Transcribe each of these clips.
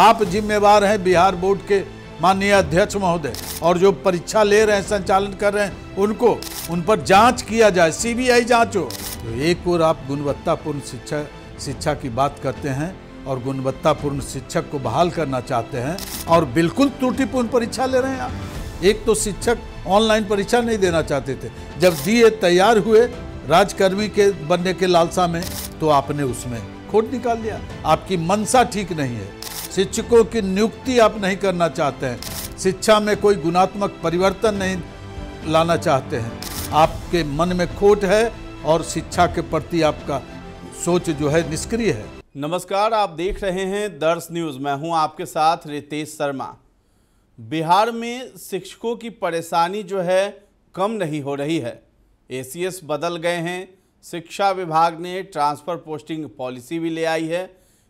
आप जिम्मेवार हैं बिहार बोर्ड के माननीय अध्यक्ष महोदय और जो परीक्षा ले रहे हैं संचालन कर रहे हैं उनको उन पर जांच किया जाए सीबीआई जांच हो तो एक और आप गुणवत्तापूर्ण शिक्षा शिक्षा की बात करते हैं और गुणवत्तापूर्ण शिक्षक को बहाल करना चाहते हैं और बिल्कुल त्रुटिपूर्ण परीक्षा ले रहे हैं आप एक तो शिक्षक ऑनलाइन परीक्षा नहीं देना चाहते थे जब दिए तैयार हुए राजकर्मी के बनने के लालसा में तो आपने उसमें खोट निकाल लिया आपकी मनसा ठीक नहीं है शिक्षकों की नियुक्ति आप नहीं करना चाहते हैं शिक्षा में कोई गुणात्मक परिवर्तन नहीं लाना चाहते हैं आपके मन में खोट है और शिक्षा के प्रति आपका सोच जो है निष्क्रिय है नमस्कार आप देख रहे हैं दर्श न्यूज मैं हूं आपके साथ रितेश शर्मा बिहार में शिक्षकों की परेशानी जो है कम नहीं हो रही है एसीएस बदल गए हैं शिक्षा विभाग ने ट्रांसफ़र पोस्टिंग पॉलिसी भी ले आई है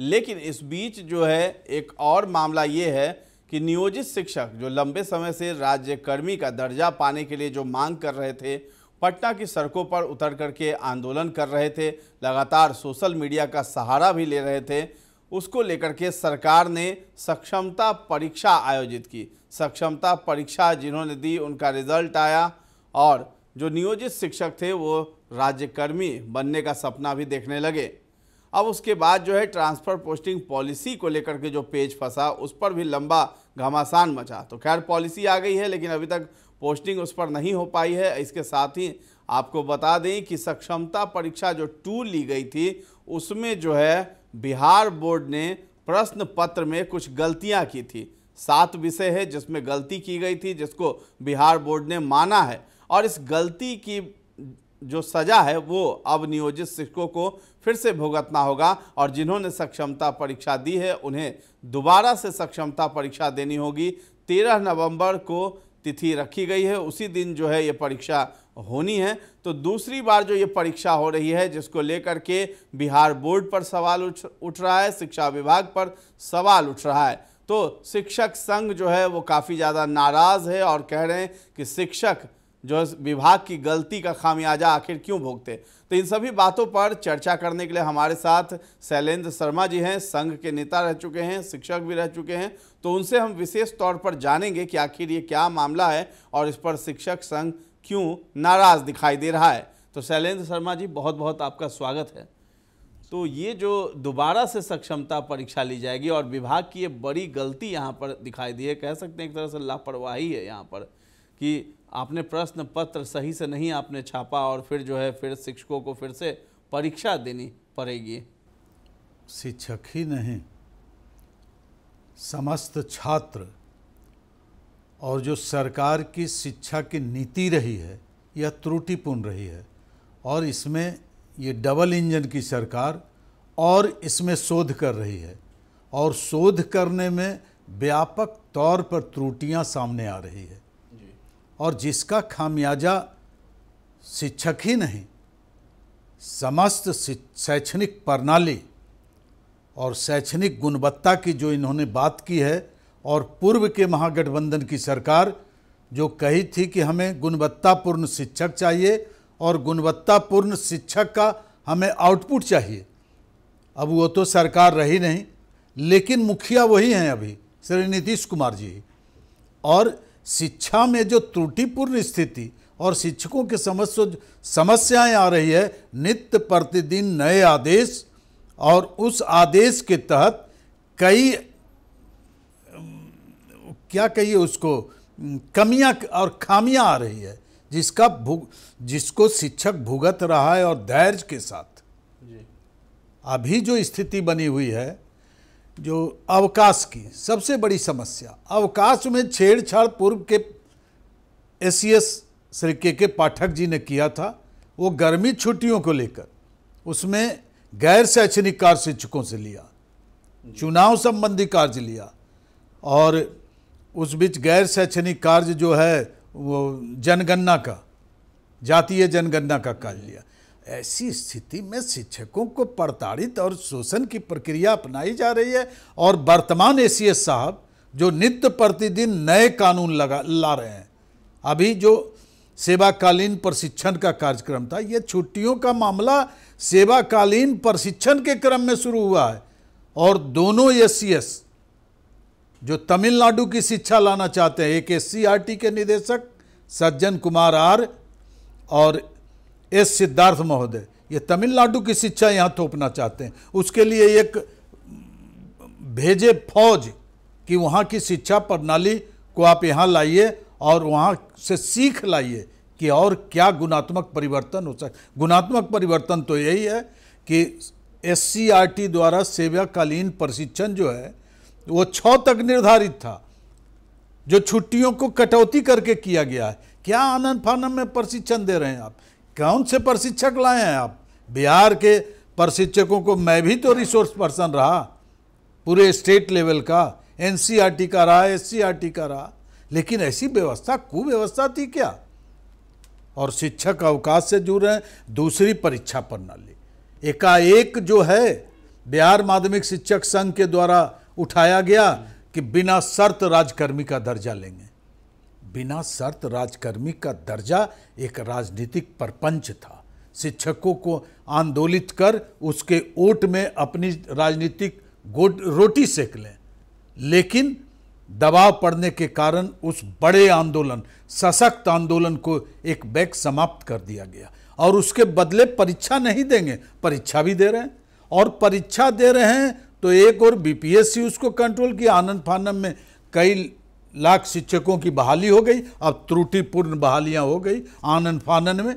लेकिन इस बीच जो है एक और मामला ये है कि नियोजित शिक्षक जो लंबे समय से राज्यकर्मी का दर्जा पाने के लिए जो मांग कर रहे थे पटना की सड़कों पर उतर करके आंदोलन कर रहे थे लगातार सोशल मीडिया का सहारा भी ले रहे थे उसको लेकर के सरकार ने सक्षमता परीक्षा आयोजित की सक्षमता परीक्षा जिन्होंने दी उनका रिजल्ट आया और जो नियोजित शिक्षक थे वो राज्यकर्मी बनने का सपना भी देखने लगे अब उसके बाद जो है ट्रांसफ़र पोस्टिंग पॉलिसी को लेकर के जो पेज फंसा उस पर भी लंबा घमासान मचा तो खैर पॉलिसी आ गई है लेकिन अभी तक पोस्टिंग उस पर नहीं हो पाई है इसके साथ ही आपको बता दें कि सक्षमता परीक्षा जो टू ली गई थी उसमें जो है बिहार बोर्ड ने प्रश्न पत्र में कुछ गलतियां की थी सात विषय है जिसमें गलती की गई थी जिसको बिहार बोर्ड ने माना है और इस गलती की जो सजा है वो अब नियोजित शिक्षकों को फिर से भुगतना होगा और जिन्होंने सक्षमता परीक्षा दी है उन्हें दोबारा से सक्षमता परीक्षा देनी होगी तेरह नवंबर को तिथि रखी गई है उसी दिन जो है ये परीक्षा होनी है तो दूसरी बार जो ये परीक्षा हो रही है जिसको लेकर के बिहार बोर्ड पर सवाल उठ उठ रहा है शिक्षा विभाग पर सवाल उठ रहा है तो शिक्षक संघ जो है वो काफ़ी ज़्यादा नाराज़ है और कह रहे हैं कि शिक्षक जो है विभाग की गलती का खामियाजा आखिर क्यों भोगते तो इन सभी बातों पर चर्चा करने के लिए हमारे साथ शैलेंद्र शर्मा जी हैं संघ के नेता रह चुके हैं शिक्षक भी रह चुके हैं तो उनसे हम विशेष तौर पर जानेंगे कि आखिर ये क्या मामला है और इस पर शिक्षक संघ क्यों नाराज दिखाई दे रहा है तो शैलेंद्र शर्मा जी बहुत बहुत आपका स्वागत है तो ये जो दोबारा से सक्षमता परीक्षा ली जाएगी और विभाग की ये बड़ी गलती यहाँ पर दिखाई दी है कह सकते हैं एक तरह से लापरवाही है यहाँ पर कि आपने प्रश्न पत्र सही से नहीं आपने छापा और फिर जो है फिर शिक्षकों को फिर से परीक्षा देनी पड़ेगी शिक्षक ही नहीं समस्त छात्र और जो सरकार की शिक्षा की नीति रही है यह त्रुटिपूर्ण रही है और इसमें ये डबल इंजन की सरकार और इसमें शोध कर रही है और शोध करने में व्यापक तौर पर त्रुटियां सामने आ रही है और जिसका खामियाजा शिक्षक ही नहीं समस्त शैक्षणिक प्रणाली और शैक्षणिक गुणवत्ता की जो इन्होंने बात की है और पूर्व के महागठबंधन की सरकार जो कही थी कि हमें गुणवत्तापूर्ण शिक्षक चाहिए और गुणवत्तापूर्ण शिक्षक का हमें आउटपुट चाहिए अब वो तो सरकार रही नहीं लेकिन मुखिया वही हैं अभी श्री नीतीश कुमार जी और शिक्षा में जो त्रुटिपूर्ण स्थिति और शिक्षकों के समस्या समस्याएं आ रही है नित्य प्रतिदिन नए आदेश और उस आदेश के तहत कई क्या कहिए उसको कमियां और खामियां आ रही है जिसका भुग जिसको शिक्षक भुगत रहा है और धैर्य के साथ अभी जो स्थिति बनी हुई है जो अवकाश की सबसे बड़ी समस्या अवकाश में छेड़छाड़ पूर्व के एस श्री के के पाठक जी ने किया था वो गर्मी छुट्टियों को लेकर उसमें गैर शैक्षणिक कार्य शिक्षकों से लिया चुनाव संबंधी कार्य लिया और उस बीच गैर शैक्षणिक कार्य जो है वो जनगणना का जातीय जनगणना का कार्य लिया ऐसी स्थिति में शिक्षकों को प्रताड़ित और शोषण की प्रक्रिया अपनाई जा रही है और वर्तमान ए साहब जो नित्य प्रतिदिन नए कानून लगा ला रहे हैं अभी जो सेवाकालीन प्रशिक्षण का कार्यक्रम था ये छुट्टियों का मामला सेवाकालीन प्रशिक्षण के क्रम में शुरू हुआ है और दोनों एस जो तमिलनाडु की शिक्षा लाना चाहते हैं एक एस के निदेशक सज्जन कुमार आर और एस सिद्धार्थ महोदय ये तमिलनाडु की शिक्षा यहाँ थोपना चाहते हैं उसके लिए एक भेजे फौज कि वहाँ की शिक्षा प्रणाली को आप यहाँ लाइए और वहाँ से सीख लाइए कि और क्या गुणात्मक परिवर्तन हो सकता गुणात्मक परिवर्तन तो यही है कि एस सी आर टी द्वारा सेवाकालीन प्रशिक्षण जो है वो छ तक निर्धारित था जो छुट्टियों को कटौती करके किया गया है क्या आनंद फानंद में प्रशिक्षण दे रहे हैं आप कौन से प्रशिक्षक लाए हैं आप बिहार के प्रशिक्षकों को मैं भी तो रिसोर्स पर्सन रहा पूरे स्टेट लेवल का एन e का रहा एस e का रहा लेकिन ऐसी व्यवस्था कुव्यवस्था थी क्या और शिक्षक अवकाश से जुड़ रहे हैं दूसरी परीक्षा प्रणाली एकाएक जो है बिहार माध्यमिक शिक्षक संघ के द्वारा उठाया गया कि बिना शर्त राजकर्मी का दर्जा लेंगे बिना शर्त राजकर्मी का दर्जा एक राजनीतिक परपंच था शिक्षकों को आंदोलित कर उसके ओट में अपनी राजनीतिक रोटी सेक लें लेकिन दबाव पड़ने के कारण उस बड़े आंदोलन सशक्त आंदोलन को एक बैग समाप्त कर दिया गया और उसके बदले परीक्षा नहीं देंगे परीक्षा भी दे रहे हैं और परीक्षा दे रहे हैं तो एक और बीपीएससी उसको कंट्रोल किया आनंद फानम में कई लाख शिक्षकों की बहाली हो गई अब त्रुटिपूर्ण बहालियां हो गई आनन फानन में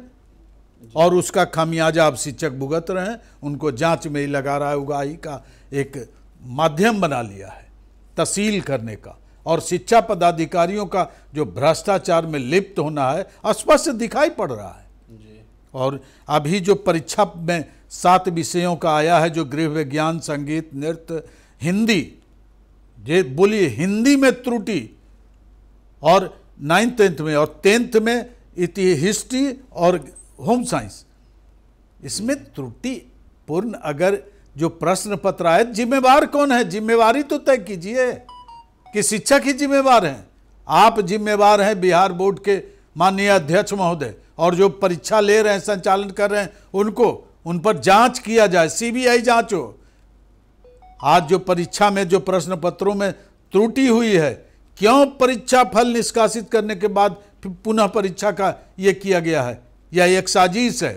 और उसका खामियाजा अब शिक्षक भुगत रहे हैं उनको जांच में ही लगा रहा है उगाही का एक माध्यम बना लिया है तसील करने का और शिक्षा पदाधिकारियों का जो भ्रष्टाचार में लिप्त होना है स्पष्ट दिखाई पड़ रहा है और अभी जो परीक्षा में सात विषयों का आया है जो गृह विज्ञान संगीत नृत्य हिंदी ये बोलिए हिंदी में त्रुटि और नाइन्थ टेंथ में और टेंथ में इति हिस्ट्री और होम साइंस इसमें त्रुटिपूर्ण अगर जो प्रश्न पत्र आए जिम्मेवार कौन है जिम्मेवारी तो तय कीजिए कि शिक्षक ही जिम्मेवार हैं आप जिम्मेवार हैं बिहार बोर्ड के माननीय अध्यक्ष महोदय और जो परीक्षा ले रहे हैं संचालन कर रहे हैं उनको उन पर जांच किया जाए सीबीआई जांच हो आज जो परीक्षा में जो प्रश्न पत्रों में त्रुटि हुई है क्यों परीक्षा फल निष्कासित करने के बाद पुनः परीक्षा का ये किया गया है यह एक साजिश है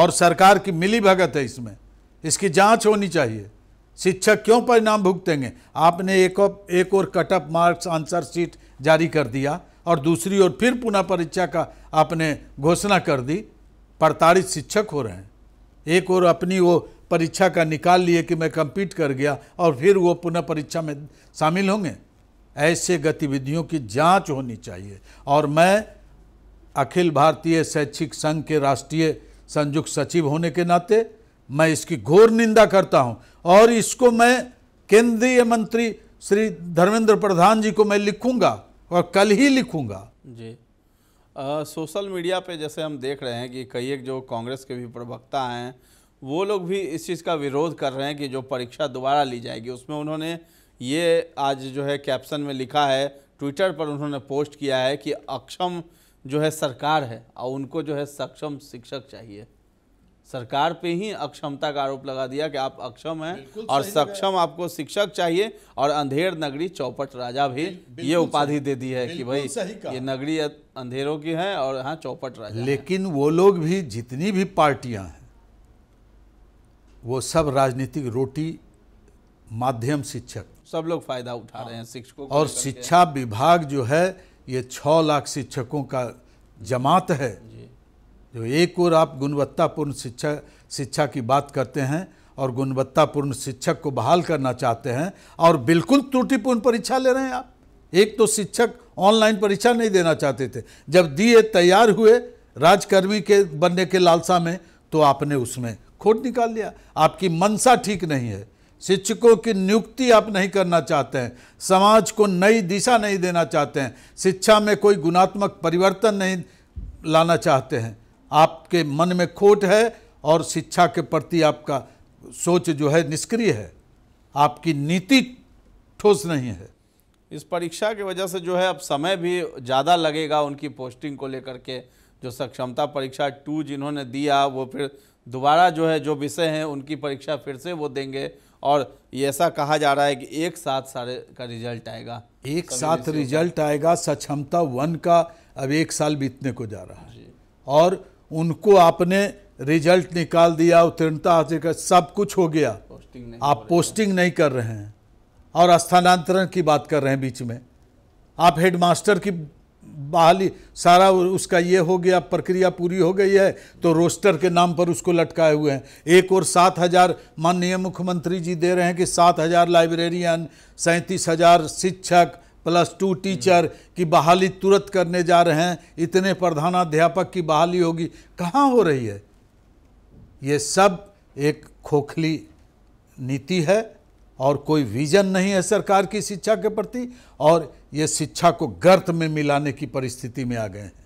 और सरकार की मिली भगत है इसमें इसकी जांच होनी चाहिए शिक्षक क्यों परिणाम भुगतेंगे आपने एक और एक और cut off marks answer sheet जारी कर दिया और दूसरी ओर फिर पुनः परीक्षा का आपने घोषणा कर दी प्रताड़ित शिक्षक हो रहे हैं एक और अपनी वो परीक्षा का निकाल लिए कि मैं कंपीट कर गया और फिर वो पुनः परीक्षा में शामिल होंगे ऐसे गतिविधियों की जांच होनी चाहिए और मैं अखिल भारतीय शैक्षिक संघ के राष्ट्रीय संयुक्त सचिव होने के नाते मैं इसकी घोर निंदा करता हूं और इसको मैं केंद्रीय मंत्री श्री धर्मेंद्र प्रधान जी को मैं लिखूंगा और कल ही लिखूंगा जी आ, सोशल मीडिया पे जैसे हम देख रहे हैं कि कई एक जो कांग्रेस के भी प्रवक्ता हैं वो लोग भी इस चीज़ का विरोध कर रहे हैं कि जो परीक्षा दोबारा ली जाएगी उसमें उन्होंने ये आज जो है कैप्शन में लिखा है ट्विटर पर उन्होंने पोस्ट किया है कि अक्षम जो है सरकार है और उनको जो है सक्षम शिक्षक चाहिए सरकार पे ही अक्षमता का आरोप लगा दिया कि आप अक्षम हैं और सक्षम आपको शिक्षक चाहिए और अंधेर नगरी चौपट राजा भी ये उपाधि दे दी है कि भाई ये नगरी अंधेरों की है और यहाँ चौपट राजा लेकिन वो लोग भी जितनी भी पार्टियां हैं वो सब राजनीतिक रोटी माध्यम शिक्षक सब लोग फायदा उठा रहे हैं हाँ। शिक्षकों और शिक्षा विभाग जो है ये छः लाख शिक्षकों का जमात है जो एक और आप गुणवत्तापूर्ण शिक्षा शिक्षा की बात करते हैं और गुणवत्तापूर्ण शिक्षक को बहाल करना चाहते हैं और बिल्कुल त्रुटिपूर्ण परीक्षा ले रहे हैं आप एक तो शिक्षक ऑनलाइन परीक्षा नहीं देना चाहते थे जब दिए तैयार हुए राजकर्मी के बनने के लालसा में तो आपने उसमें खोट निकाल लिया आपकी मनसा ठीक नहीं है शिक्षकों की नियुक्ति आप नहीं करना चाहते हैं समाज को नई दिशा नहीं देना चाहते हैं शिक्षा में कोई गुणात्मक परिवर्तन नहीं लाना चाहते हैं आपके मन में खोट है और शिक्षा के प्रति आपका सोच जो है निष्क्रिय है आपकी नीति ठोस नहीं है इस परीक्षा की वजह से जो है अब समय भी ज़्यादा लगेगा उनकी पोस्टिंग को लेकर के जो सक्षमता परीक्षा टू जिन्होंने दिया वो फिर दोबारा जो है जो विषय हैं उनकी परीक्षा फिर से वो देंगे और ये ऐसा कहा जा रहा है कि एक साथ सारे का रिजल्ट आएगा एक साथ रिजल्ट आएगा सक्षमता वन का अब एक साल बीतने को जा रहा है और उनको आपने रिजल्ट निकाल दिया उत्तीर्णता हासिल कर सब कुछ हो गया पोस्टिंग आप पोस्टिंग नहीं कर रहे हैं और स्थानांतरण की बात कर रहे हैं बीच में आप हेडमास्टर की बहाली सारा उसका ये हो गया प्रक्रिया पूरी हो गई है तो रोस्टर के नाम पर उसको लटकाए हुए हैं एक और सात हज़ार माननीय मुख्यमंत्री जी दे रहे हैं कि सात हज़ार लाइब्रेरियन सैंतीस हज़ार शिक्षक प्लस टू टीचर की बहाली तुरंत करने जा रहे हैं इतने प्रधानाध्यापक की बहाली होगी कहाँ हो रही है ये सब एक खोखली नीति है और कोई विजन नहीं है सरकार की शिक्षा के प्रति और ये शिक्षा को गर्त में मिलाने की परिस्थिति में आ गए हैं